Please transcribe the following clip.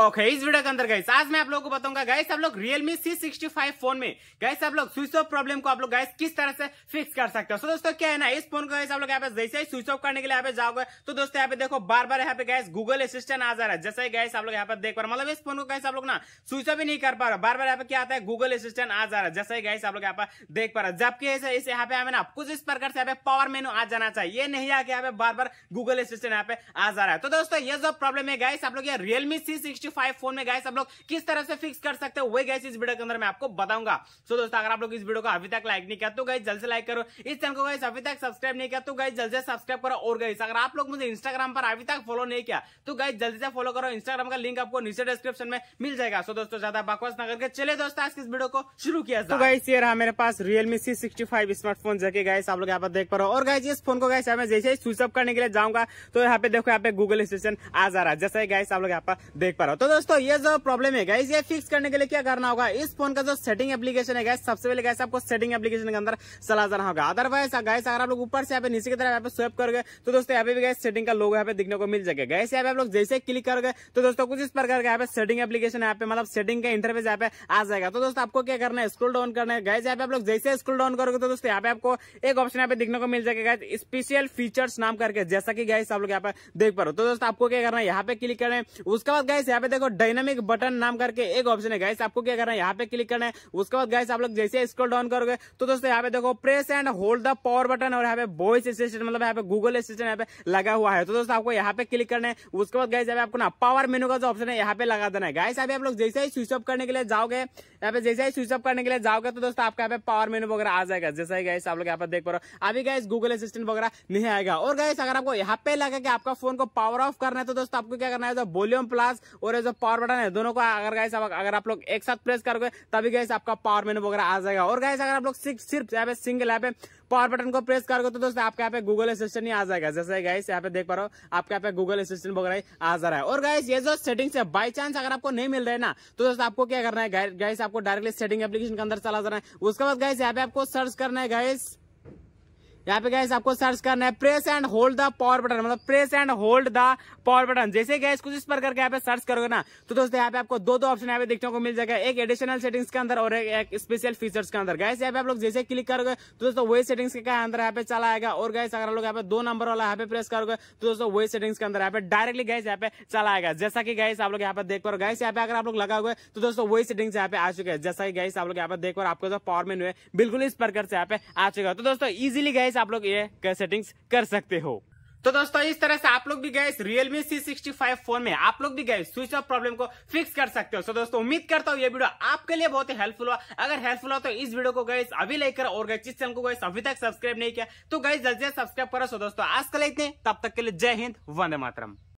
okay okay, इस video के अंदर गैस आज मैं आप लोगों को बताऊंगा गैस आप लोग सिक्सटी फाइव फोन में गैस आप लोग स्विच ऑफ प्रॉब्लम को आप लोग गैस किस तरह से फिक्स कर सकते हो सो so, दोस्तों क्या है ना इस फोन को गैस आप लोग यहाँ पे जैसे ही स्विच ऑफ करने के लिए यहाँ पे जाओगे तो दोस्तों यहाँ पे देखो बार बार यहाँ पे गैस गूगल असिस्टेंट आ जा रहा है जैसे गैस आप लोग यहाँ पर देख पा रहे मतलब इस फोन को गैस आप लोग ना स्विच ऑफ ही नहीं कर पा रहे बार बार यहाँ पे क्या आता है गूगल असिस्टेंट आ जा रहा है जैसे ही गैस आप लोग यहाँ पर देख पा रहे जबकि इस यहाँ पे हमें ना कुछ इस प्रकार से यहाँ पे पावर मेनू आ जाना चाहिए ये नहीं आके यहाँ पे बार बार गूगल असिस्टेंट यहाँ पे आ जा रहा है तो दोस्तों ये जो प्रॉब्लम है गैस आप लोग ये Realme C sixty five phone में गैस आप लोग किस तरह से फिक्स कर सकते हो वही गैस इस वीडियो के अंदर मैं आपको बताऊंगा सो दोस्तों अगर आप लोग इस वीडियो को अभी तक लाइक नहीं किया तो गैस जल्द से लाइक करो इस चैनल को गैस अभी तक सब्सक्राइब नहीं किया तो गैस जल्द से सब्सक्राइब करो और गैस अगर आप लोग मुझे इंस्टाग्राम पर अभी तक फॉलो नहीं किया तो गैस जल्दी से फॉलो करो इंस्टाग्राम का लिंक आपको नीचे डिस्क्रिप्शन में मिल जाएगा सो दोस्तों ज्यादा बकवास ना करके चले दोस्तों आज इस वीडियो को शुरू किया तो गाइस ये रहा मेरे पास रियलमी सी सिक्सटी स्मार्टफोन जैसे गाइस आप लोग यहाँ पर देख पा रहे हो और गाइस इस फोन को गाइस मैं जैसे ही स्विच अप करने के लिए जाऊंगा तो यहाँ पे देखो यहाँ पे गूगल स्टेशन आ जा रहा है जैसे गाइस आप लोग यहाँ पर देख पा रहे हो तो दोस्तों ये जो प्रॉब्लम है गैस ये फिक्स करने के लिए क्या करना होगा इस फोन का जो सेटिंग एप्लीकेशन है गैस सबसे पहले गैस आपको सेटिंग एप्लीकेशन के अंदर चला जाना होगा अदरवाइज गैस अगर आप लोग ऊपर से यहाँ पे नीचे की तरफ यहाँ पे स्वेप करोगे तो दोस्तों यहाँ पे भी गैस सेटिंग का लोग यहाँ पे दिखने को मिल जाएगा गैस यहाँ पे आप लोग जैसे क्लिक करोगे तो दोस्तों कुछ इस प्रकार का यहाँ पे सेटिंग एप्लीकेशन यहाँ पे मतलब सेटिंग का इंटरफेस यहाँ पे आ जाएगा तो दोस्तों आपको क्या करना है स्क्रोल डाउन करना है गैस यहाँ पे आप लोग जैसे स्क्रोल डाउन करोगे तो दोस्तों यहाँ पे आपको एक ऑप्शन यहाँ पे दिखने को मिल जाएगा स्पेशल फीचर्स नाम करके जैसा कि गैस आप लोग यहाँ पे देख पा रहे हो तो दोस्तों आपको क्या करना है यहाँ पे क्लिक करना है उसके बाद गैस यहाँ पे देखो डायनामिक बटन नाम करके एक ऑप्शन है गाइस आपको क्या करना है यहाँ पे क्लिक करना है उसके बाद गाइस आप लोग जैसे स्क्रॉल डाउन करोगे तो दोस्तों यहाँ पे देखो press and hold the power button और यहाँ पे वॉइस असिस्टेंट मतलब यहाँ पे गूगल असिस्टेंट यहाँ पे लगा हुआ है तो दोस्तों आपको यहाँ पे क्लिक करना है उसके बाद गाइस आपको ना पावर मेनू का जो ऑप्शन है यहाँ पे लगा देना है गाइस अभी आप लोग जैसे ही स्विच ऑफ करने के लिए जाओगे यहाँ पे जैसे ही स्विच ऑफ करने के लिए जाओगे तो दोस्तों आपका यहाँ पे पावर मेनू वगैरह आ जाएगा जैसा ही गाइस आप लोग यहाँ पे देख पा रहे हो अभी गाइस गूगल असिस्टेंट वगैरह नहीं आएगा और गाइस अगर आपको यहाँ पे लगा कि आपका फोन को पावर ऑफ करना है तो दोस्तों आपको क्या करना है वॉल्यूम प्लस और और ये जो पावर बटन है दोनों को अगर गाइस अगर आप लोग एक साथ प्रेस करोगे तभी गाइस आपका पावर मेनू वगैरह आ जाएगा और गाइस अगर आप लोग सिर्फ यहाँ पे सिंगल यहाँ पे पावर बटन को प्रेस करोगे तो दोस्तों आपके यहाँ पे गूगल असिस्टेंट ही आ जाएगा जैसे गाइस यहाँ पे देख पा रहे हो आपके यहाँ पे गूगल असिस्टेंट वगैरह आ जा रहा है और गाइस ये जो सेटिंग है बाई चांस अगर आपको नहीं मिल रहा है ना तो दोस्तों आपको क्या करना है गाइस आपको डायरेक्टली सेटिंग एप्लीकेशन के अंदर चला जाना है उसके बाद गाइस यहाँ पे आपको सर्च करना है गाइस यहाँ पे गैस आपको सर्च करना है press and hold the power button मतलब press and hold the power button जैसे गैस कुछ इस प्रकार के यहाँ पे सर्च करोगे ना तो दोस्तों यहाँ पे आपको दो दो ऑप्शन यहाँ पे देखने को मिल जाएगा एक एडिशनल सेटिंग्स के अंदर और एक, एक स्पेशल फीचर्स के अंदर गैस यहाँ पे आप लोग जैसे क्लिक करोगे तो दोस्तों वही सेटिंग्स के अंदर यहाँ पे चला आएगा और गैस अगर लोग यहाँ पे दो नंबर वाला यहाँ पे प्रेस करोगे तो दोस्तों वही सेटिंग्स के अंदर यहाँ पे डायरेक्टली गैस यहाँ पे चला आएगा जैसा कि गैस आप लोग यहाँ पे देख पाओ गैस यहाँ पे अगर आप लोग लगा हुए तो दोस्तों वही सेटिंग्स यहाँ पे आ चुके हैं जैसा कि गैस आप लोग यहाँ पे देख पाओ आपका जो पावर मेन्यू है बिल्कुल इस प्रकार से यहाँ पे आ चुका है तो दोस्तों इजिली गैस गैस आप लोग ये सेटिंग्स कर सकते हो तो दोस्तों इस तरह से आप लोग भी गए Realme C65 फोन में आप लोग भी गए स्विच ऑफ प्रॉब्लम को फिक्स कर सकते हो तो so दोस्तों उम्मीद करता हूँ ये वीडियो आपके लिए बहुत ही हेल्पफुल हुआ अगर हेल्पफुल हुआ तो इस वीडियो को गए अभी लाइक करो और गए चैनल को गए अभी तक सब्सक्राइब नहीं किया तो गए जल्दी सब्सक्राइब करो सो तो दोस्तों आज कल इतने तब तक के लिए जय हिंद वंदे मातरम